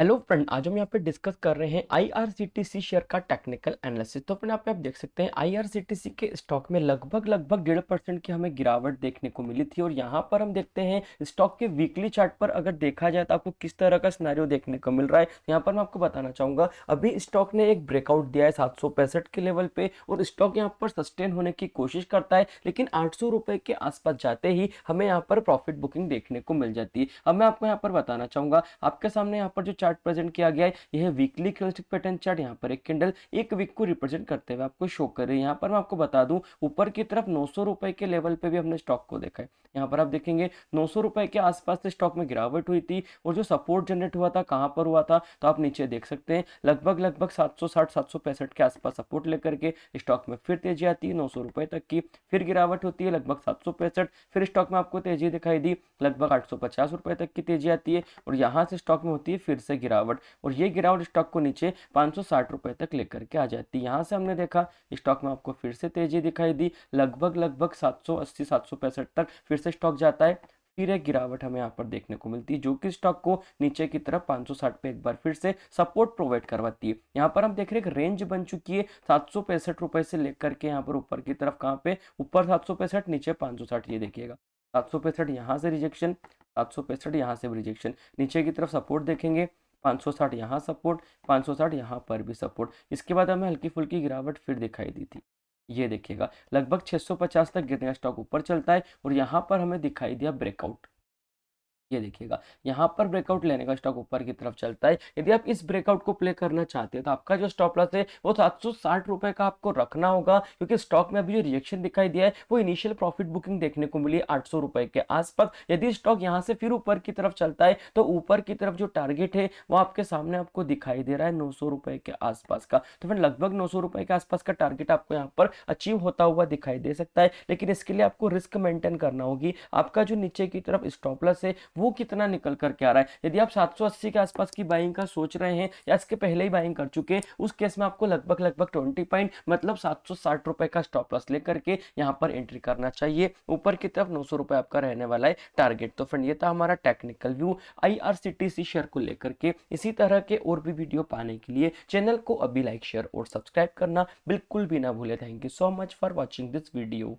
hello friend आज हम यहाँ पे डिस्कस कर रहे हैं आईआरसीटीसी शेयर का टेक्निकल एनालिसिस तो अपने आप पे आप देख सकते हैं आईआरसीटीसी के स्टॉक में लगभग लगभग डेढ़ परसेंट की हमें गिरावट देखने को मिली थी और यहाँ पर हम देखते हैं स्टॉक के वीकली चार्ट पर अगर देखा जाए तो आपको किस तरह का स्नारियो देखने को मिल रहा है तो यहाँ पर मैं आपको बताना चाहूँगा अभी स्टॉक ने एक ब्रेकआउट दिया है सात के लेवल पर और स्टॉक यहाँ पर सस्टेन होने की कोशिश करता है लेकिन आठ के आसपास जाते ही हमें यहाँ पर प्रॉफिट बुकिंग देखने को मिल जाती है अब मैं आपको यहाँ पर बताना चाहूँगा आपके सामने यहाँ पर जो चार्ट प्रेजेंट किया गया है यह वीकली कैंडलस्टिक पैटर्न चार्ट यहाँ पर एक कैंडल एक वीक को रिप्रेजेंट करते हुए आपको शो कर रहे हैं यहाँ पर मैं आपको बता दूं ऊपर की तरफ नौ रुपए के लेवल पर भी हमने स्टॉक को देखा है यहाँ पर आप देखेंगे नौ रुपए के आसपास से स्टॉक में गिरावट हुई थी और जो सपोर्ट जनरेट हुआ था कहाँ पर हुआ था तो आप नीचे देख सकते हैं लगभग लगभग सात सौ के आसपास सपोर्ट लेकर के स्टॉक में फिर तेजी आती है नौ तक की फिर गिरावट होती है लगभग सात फिर स्टॉक में आपको तेजी दिखाई दी लगभग आठ तक की तेजी आती है और यहाँ से स्टॉक में होती है फिर से में गिरावट और ये गिरावट स्टॉक को नीचे पाँच रुपए तक लेकर के आ जाती यहाँ से हमने देखा स्टॉक में आपको फिर से तेजी दिखाई दी लगभग लगभग 780 765 तक फिर से स्टॉक जाता है फिर एक गिरावट हमें यहाँ पर देखने को मिलती है जो कि स्टॉक को नीचे की तरफ 560 पे एक बार फिर से सपोर्ट प्रोवाइड करवाती है यहाँ पर हम देख रहे हैं रेंज बन चुकी है सात रुपए से लेकर के यहाँ पर ऊपर की तरफ कहाँ पे ऊपर सात नीचे पाँच ये देखिएगा सात सौ पैंसठ यहाँ से रिजेक्शन सात सौ पैंसठ यहाँ से रिजेक्शन नीचे की तरफ सपोर्ट देखेंगे पाँच सौ साठ यहाँ सपोर्ट पाँच सौ साठ यहाँ पर भी सपोर्ट इसके बाद हमें हल्की फुल्की गिरावट फिर दिखाई दी थी ये देखिएगा लगभग 650 तक गिरने स्टॉक ऊपर चलता है और यहाँ पर हमें दिखाई दिया ब्रेकआउट ये देखिएगा यहाँ पर ब्रेकआउट लेने का स्टॉक ऊपर की तरफ चलता है यदि आप इस ब्रेकआउट को प्ले करना चाहते हैं तो आपका जो स्टॉप लॉस है वो सात सौ साठ रुपए का आपको रखना होगा क्योंकि स्टॉक में अभी जो रिएक्शन दिखाई दिया है वो इनिशियल प्रॉफिट बुकिंग देखने को मिली आठ सौ रुपए के आसपास यदि स्टॉक यहाँ से फिर ऊपर की तरफ चलता है तो ऊपर की तरफ जो टारगेट है वो आपके सामने आपको दिखाई दे रहा है नौ सौ रुपए के आसपास का तो फिर लगभग नौ सौ रुपए के आसपास का टारगेट आपको यहाँ पर अचीव होता हुआ दिखाई दे सकता है लेकिन इसके लिए आपको रिस्क मेंटेन करना होगी आपका जो नीचे की तरफ स्टॉप लॉस है वो कितना निकल करके आ रहा है यदि आप 780 के आसपास की बाइंग का सोच रहे हैं या इसके पहले ही बाइंग कर चुके उस केस में आपको लगभग लगभग 20 पॉइंट मतलब सात सौ का स्टॉप लॉस लेकर के यहाँ पर एंट्री करना चाहिए ऊपर की तरफ नौ रुपए आपका रहने वाला है टारगेट तो फ्रेंड ये था हमारा टेक्निकल व्यू आई शेयर को लेकर के इसी तरह के और भी वीडियो पाने के लिए चैनल को अभी लाइक शेयर और सब्सक्राइब करना बिल्कुल भी ना भूले thank you so much for watching this video